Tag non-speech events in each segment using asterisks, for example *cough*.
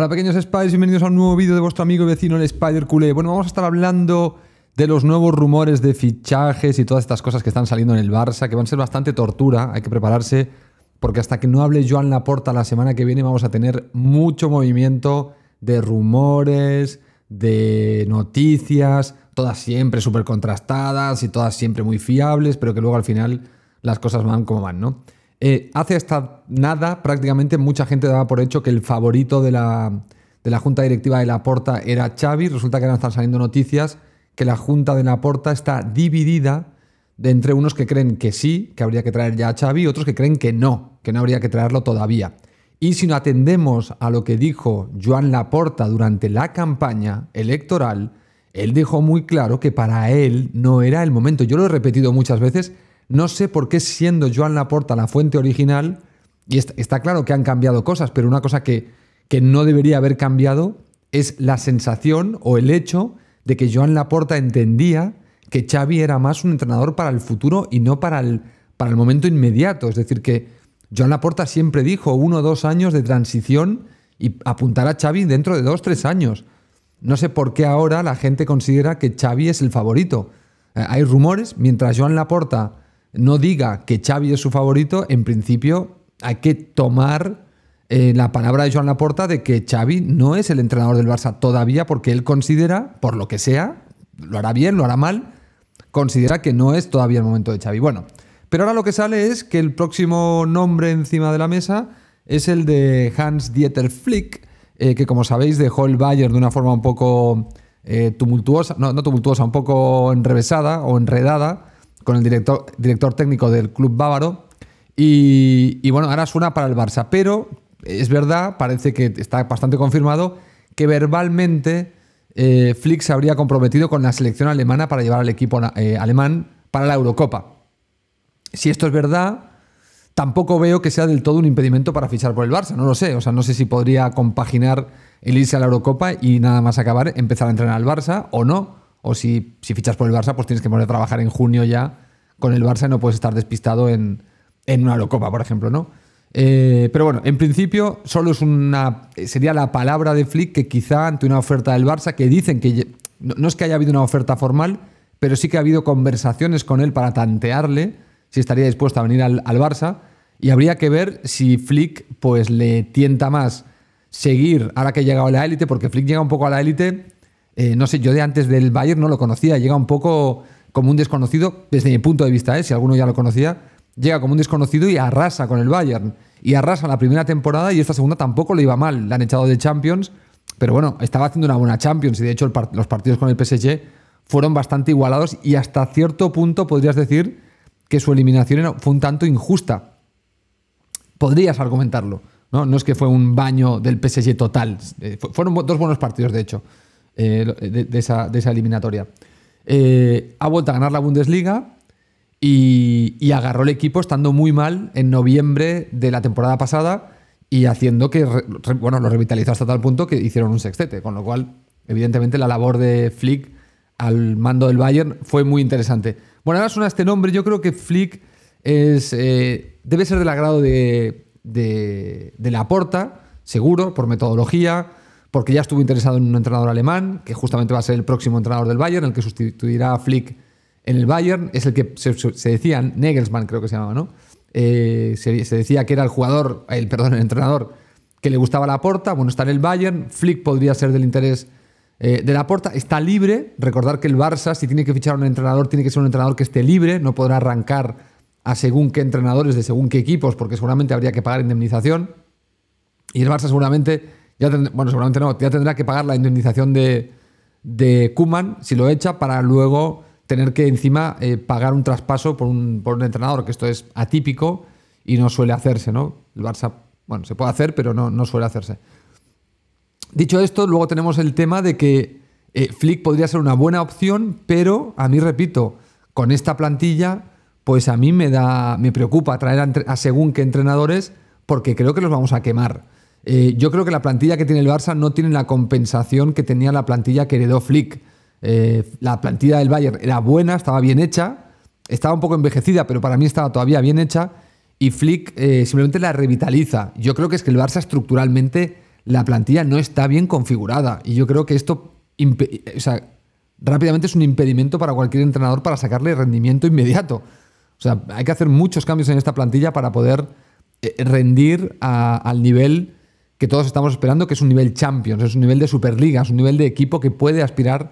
Hola pequeños Spiders, bienvenidos a un nuevo vídeo de vuestro amigo vecino el Spider Culé. Bueno, vamos a estar hablando de los nuevos rumores de fichajes y todas estas cosas que están saliendo en el Barça, que van a ser bastante tortura, hay que prepararse, porque hasta que no hable Joan Laporta la semana que viene vamos a tener mucho movimiento de rumores, de noticias, todas siempre súper contrastadas y todas siempre muy fiables, pero que luego al final las cosas van como van, ¿no? Eh, hace hasta nada, prácticamente mucha gente daba por hecho que el favorito de la, Junta Directiva de la Porta era Xavi. Resulta que ahora están saliendo noticias que la Junta de la Porta está dividida entre unos que creen que sí, que habría que traer ya a Xavi, y otros que creen que no, que no habría que traerlo todavía. Y si no atendemos a lo que dijo Joan Laporta durante la campaña electoral, él dijo muy claro que para él no era el momento. Yo lo he repetido muchas veces no sé por qué siendo Joan Laporta la fuente original, y está, claro que han cambiado cosas, pero una cosa que, que no debería haber cambiado es la sensación o el hecho de que Joan Laporta entendía que Xavi era más un entrenador para el futuro y no para el, para el momento inmediato. Es decir, que Joan Laporta siempre dijo uno o dos años de transición y apuntar a Xavi dentro de dos, tres años. No sé por qué ahora la gente considera que Xavi es el favorito. Eh, hay rumores, mientras Joan Laporta no diga que Xavi es su favorito, en principio hay que tomar eh, la palabra de Joan Laporta de que Xavi no es el entrenador del Barça todavía porque él considera, por lo que sea, lo hará bien, lo hará mal, considera que no es todavía el momento de Xavi. Bueno, pero ahora lo que sale es que el próximo nombre encima de la mesa es el de Hans Dieter Flick, eh, que como sabéis dejó el Bayern de una forma un poco eh, tumultuosa, no, no tumultuosa, un poco enrevesada o enredada con el director, técnico del club bávaro. Y, bueno, ahora suena para el Barça, pero es verdad, parece que está bastante confirmado, que verbalmente eh, Flick se habría comprometido con la selección alemana para llevar al equipo eh, alemán para la Eurocopa. Si esto es verdad, tampoco veo que sea del todo un impedimento para fichar por el Barça, no lo sé. O sea, no sé si podría compaginar el irse a la Eurocopa y nada más acabar empezar a entrenar al Barça o no o si, fichas por el Barça, pues tienes que poner a trabajar en junio ya con el Barça y no puedes estar despistado en, una locopa, por ejemplo, ¿no? Eh, pero bueno, en principio solo es una sería la palabra de Flick que quizá ante una oferta del Barça que dicen que no, es que haya habido una oferta formal, pero sí que ha habido conversaciones con él para tantearle si estaría dispuesto a venir al, Barça y habría que ver si Flick pues le tienta más seguir ahora que ha llegado a la élite, porque Flick llega un poco a la élite eh, no sé, yo de antes del Bayern no lo conocía, llega un poco como un desconocido, desde mi punto de vista, ¿eh? si alguno ya lo conocía, llega como un desconocido y arrasa con el Bayern. Y arrasa la primera temporada y esta segunda tampoco le iba mal, le han echado de Champions, pero bueno, estaba haciendo una buena Champions y de hecho los partidos con el PSG fueron bastante igualados y hasta cierto punto podrías decir que su eliminación fue un tanto injusta. Podrías argumentarlo, ¿no? es que fue un baño del PSG total, eh, fueron dos buenos partidos de hecho. Eh, de, esa, eliminatoria. Eh, ha vuelto a ganar la Bundesliga y, agarró el equipo estando muy mal en noviembre de la temporada pasada y haciendo que, bueno, lo revitalizó hasta tal punto que hicieron un sextete, con lo cual, evidentemente, la labor de Flick al mando del Bayern fue muy interesante. Bueno, ahora suena este nombre, yo creo que Flick es, eh, debe ser del agrado de, de, de Laporta, seguro, por metodología, porque ya estuvo interesado en un entrenador alemán, que justamente va a ser el próximo entrenador del Bayern, el que sustituirá a Flick en el Bayern, es el que se, decía, Nagelsmann creo que se llamaba, ¿no? Eh, se, decía que era el jugador, el, perdón, el entrenador que le gustaba la porta, bueno, está en el Bayern, Flick podría ser del interés eh, de la porta, está libre, recordar que el Barça, si tiene que fichar a un entrenador, tiene que ser un entrenador que esté libre, no podrá arrancar a según qué entrenadores de según qué equipos, porque seguramente habría que pagar indemnización, y el Barça seguramente ya bueno, seguramente no, ya tendrá que pagar la indemnización de, de Kuman si lo echa para luego tener que encima eh, pagar un traspaso por un, por un entrenador, que esto es atípico y no suele hacerse, ¿no? El Barça, bueno, se puede hacer, pero no, suele hacerse. Dicho esto, luego tenemos el tema de que eh, Flick podría ser una buena opción, pero a mí, repito, con esta plantilla, pues a mí me da, me preocupa traer a según qué entrenadores, porque creo que los vamos a quemar. Eh, yo creo que la plantilla que tiene el Barça no tiene la compensación que tenía la plantilla que heredó Flick. Eh, la plantilla del Bayern era buena, estaba bien hecha, estaba un poco envejecida, pero para mí estaba todavía bien hecha. Y Flick eh, simplemente la revitaliza. Yo creo que es que el Barça estructuralmente la plantilla no está bien configurada. Y yo creo que esto rápidamente es un impedimento para cualquier entrenador para sacarle rendimiento inmediato. O sea, hay que hacer muchos cambios en esta plantilla para poder rendir al nivel que todos estamos esperando, que es un nivel Champions, es un nivel de Superliga, es un nivel de equipo que puede aspirar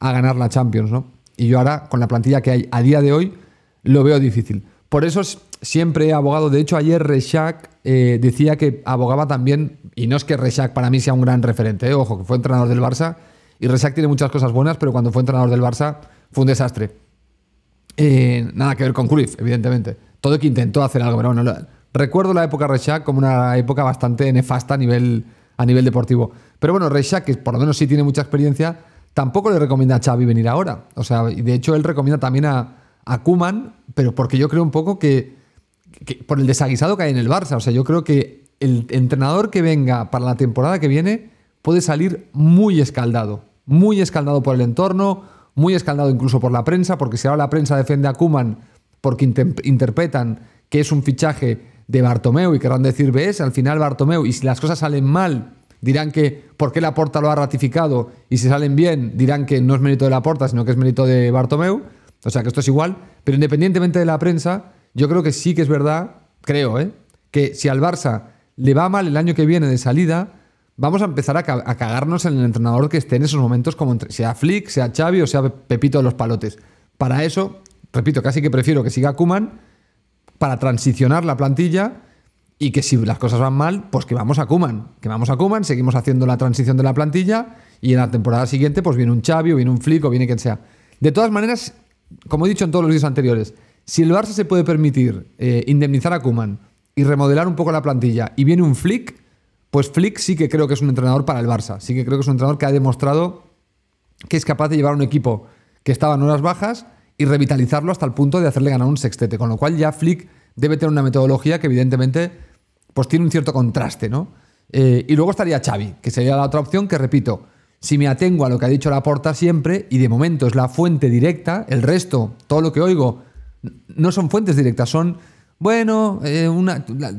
a ganar la Champions, ¿no? Y yo ahora, con la plantilla que hay a día de hoy, lo veo difícil. Por eso siempre he abogado, de hecho ayer Reshak eh, decía que abogaba también, y no es que Reshak para mí sea un gran referente, eh, ojo, que fue entrenador del Barça, y Reshak tiene muchas cosas buenas, pero cuando fue entrenador del Barça fue un desastre. Eh, nada que ver con Cruyff, evidentemente. Todo que intentó hacer algo, pero bueno, Recuerdo la época Reixac como una época bastante nefasta a nivel, a nivel deportivo. Pero bueno, Recha que por lo menos sí tiene mucha experiencia, tampoco le recomienda a Xavi venir ahora. O sea, de hecho él recomienda también a, a Kuman, pero porque yo creo un poco que, por el desaguisado que hay en el Barça. O sea, yo creo que el entrenador que venga para la temporada que viene puede salir muy escaldado. Muy escaldado por el entorno, muy escaldado incluso por la prensa, porque si ahora la prensa defiende a Kuman porque interpretan que es un fichaje de Bartomeu y querrán decir, ves, al final Bartomeu, y si las cosas salen mal, dirán que por qué Porta lo ha ratificado, y si salen bien, dirán que no es mérito de la porta, sino que es mérito de Bartomeu, o sea que esto es igual, pero independientemente de la prensa, yo creo que sí que es verdad, creo, ¿eh? que si al Barça le va mal el año que viene de salida, vamos a empezar a, cagarnos en el entrenador que esté en esos momentos, como sea Flick, sea Xavi o sea Pepito de los Palotes. Para eso, repito, casi que prefiero que siga Kuman para transicionar la plantilla y que si las cosas van mal, pues que vamos a Kuman, que vamos a Kuman, seguimos haciendo la transición de la plantilla y en la temporada siguiente pues viene un Xavi o viene un Flick o viene quien sea. De todas maneras, como he dicho en todos los vídeos anteriores, si el Barça se puede permitir eh, indemnizar a Kuman y remodelar un poco la plantilla y viene un Flick, pues Flick sí que creo que es un entrenador para el Barça, sí que creo que es un entrenador que ha demostrado que es capaz de llevar un equipo que estaba en horas bajas y revitalizarlo hasta el punto de hacerle ganar un sextete. Con lo cual ya Flick debe tener una metodología que evidentemente pues tiene un cierto contraste, ¿no? Eh, y luego estaría Xavi, que sería la otra opción que, repito, si me atengo a lo que ha dicho la porta siempre, y de momento es la fuente directa, el resto, todo lo que oigo, no son fuentes directas, son, bueno, eh,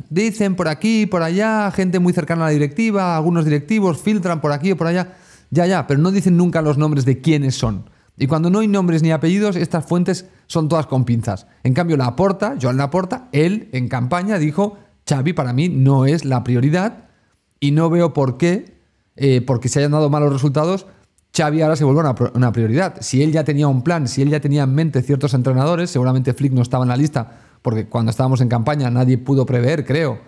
dicen por aquí, por allá, gente muy cercana a la directiva, algunos directivos filtran por aquí o por allá, ya, ya, pero no dicen nunca los nombres de quiénes son. Y cuando no hay nombres ni apellidos, estas fuentes son todas con pinzas. En cambio, la Laporta, Joan Laporta, él en campaña dijo, Xavi para mí no es la prioridad y no veo por qué, eh, porque se hayan dado malos resultados, Xavi ahora se vuelve una, prioridad. Si él ya tenía un plan, si él ya tenía en mente ciertos entrenadores, seguramente Flick no estaba en la lista, porque cuando estábamos en campaña nadie pudo prever, creo,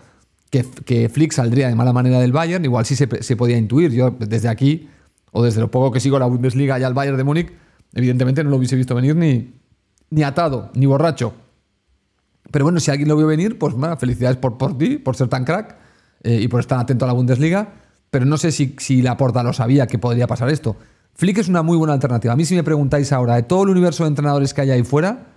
que, Flick saldría de mala manera del Bayern, igual sí se, se podía intuir. Yo desde aquí, o desde lo poco que sigo la Bundesliga y al Bayern de Múnich, Evidentemente no lo hubiese visto venir ni, ni atado, ni borracho. Pero bueno, si alguien lo vio venir, pues felicidades por, por ti, por ser tan crack eh, y por estar atento a la Bundesliga. Pero no sé si, si porta lo sabía que podría pasar esto. Flick es una muy buena alternativa. A mí si me preguntáis ahora, de todo el universo de entrenadores que hay ahí fuera,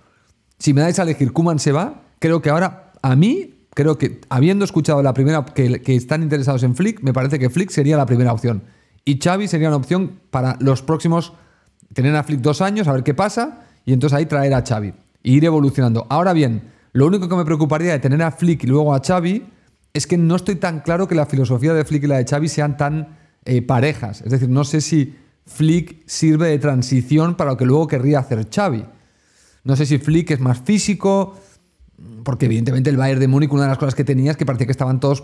si me dais a elegir Kuman se va, creo que ahora a mí, creo que habiendo escuchado la primera que, que están interesados en Flick, me parece que Flick sería la primera opción. Y Xavi sería una opción para los próximos tener a Flick dos años, a ver qué pasa, y entonces ahí traer a Xavi e ir evolucionando. Ahora bien, lo único que me preocuparía de tener a Flick y luego a Xavi es que no estoy tan claro que la filosofía de Flick y la de Xavi sean tan eh, parejas. Es decir, no sé si Flick sirve de transición para lo que luego querría hacer Xavi. No sé si Flick es más físico, porque evidentemente el Bayern de Múnich, una de las cosas que tenía es que parecía que estaban todos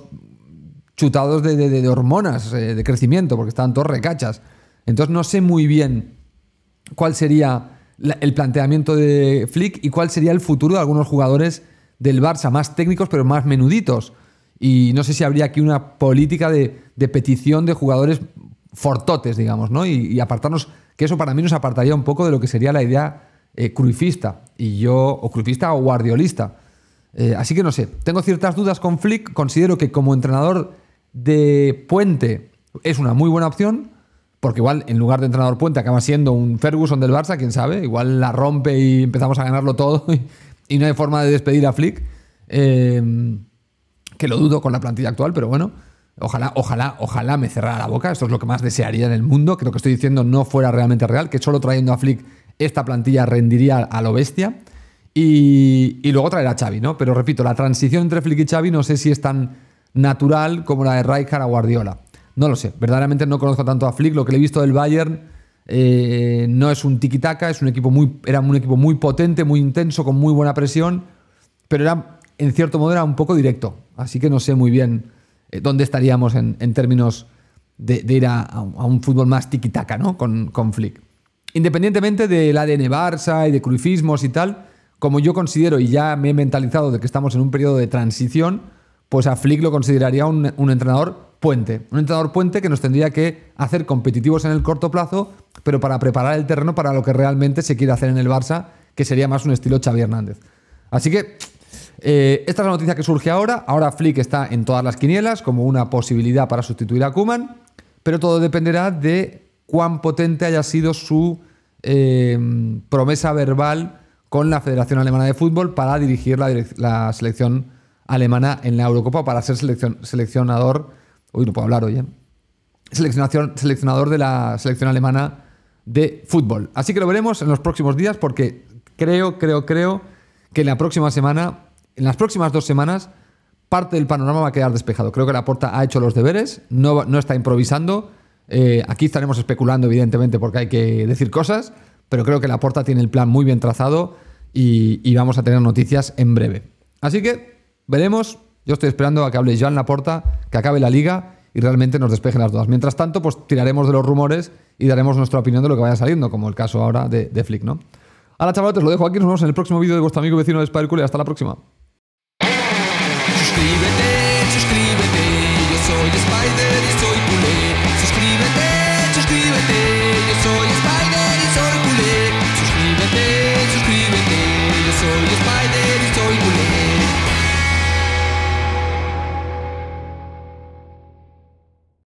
chutados de, hormonas, eh, de crecimiento, porque estaban todos recachas. Entonces no sé muy bien cuál sería el planteamiento de Flick y cuál sería el futuro de algunos jugadores del Barça, más técnicos pero más menuditos. Y no sé si habría aquí una política de, petición de jugadores fortotes, digamos, ¿no? Y, apartarnos, que eso para mí nos apartaría un poco de lo que sería la idea eh, y yo, o o guardiolista. Eh, así que no sé, tengo ciertas dudas con Flick, considero que como entrenador de puente es una muy buena opción, porque igual en lugar de entrenador puente acaba siendo un Ferguson del Barça, quién sabe, igual la rompe y empezamos a ganarlo todo *laughs* y, no hay forma de despedir a Flick, eh, que lo dudo con la plantilla actual, pero bueno, ojalá, ojalá, ojalá me cerrara la boca, esto es lo que más desearía en el mundo, que lo que estoy diciendo no fuera realmente real, que solo trayendo a Flick esta plantilla rendiría a lo bestia. Y, luego traer a Xavi, ¿no? Pero repito, la transición entre Flick y Xavi no sé si es tan natural como la de Rijkaard a Guardiola. No lo sé, verdaderamente no conozco tanto a Flick, lo que le he visto del Bayern eh, no es un tiki es un equipo muy, era un equipo muy potente, muy intenso, con muy buena presión, pero era, en cierto modo, era un poco directo, así que no sé muy bien eh, dónde estaríamos en, términos de, ir a, un fútbol más tiki ¿no? Con, Flick. Independientemente del ADN Barça y de crufismos y tal, como yo considero y ya me he mentalizado de que estamos en un periodo de transición, pues a Flick lo consideraría un, un entrenador puente. Un entrenador puente que nos tendría que hacer competitivos en el corto plazo, pero para preparar el terreno para lo que realmente se quiere hacer en el Barça, que sería más un estilo Xavi Hernández. Así que eh, esta es la noticia que surge ahora. Ahora Flick está en todas las quinielas como una posibilidad para sustituir a Kuman, pero todo dependerá de cuán potente haya sido su eh, promesa verbal con la Federación Alemana de Fútbol para dirigir la, selección alemana en la Eurocopa, para ser selección seleccionador Hoy no puedo hablar hoy, ¿eh? seleccionador de la selección alemana de fútbol. Así que lo veremos en los próximos días porque creo, creo, creo que en la próxima semana, en las próximas dos semanas, parte del panorama va a quedar despejado. Creo que la Porta ha hecho los deberes, no, está improvisando. Eh, aquí estaremos especulando, evidentemente, porque hay que decir cosas, pero creo que la Porta tiene el plan muy bien trazado y vamos a tener noticias en breve. Así que veremos estoy esperando a que hable Joan Laporta, que acabe la liga y realmente nos despejen las dudas. Mientras tanto, pues tiraremos de los rumores y daremos nuestra opinión de lo que vaya saliendo, como el caso ahora de, Flick, ¿no? Ahora, chavales, os lo dejo aquí. Nos vemos en el próximo vídeo de vuestro amigo vecino de Cool y hasta la próxima.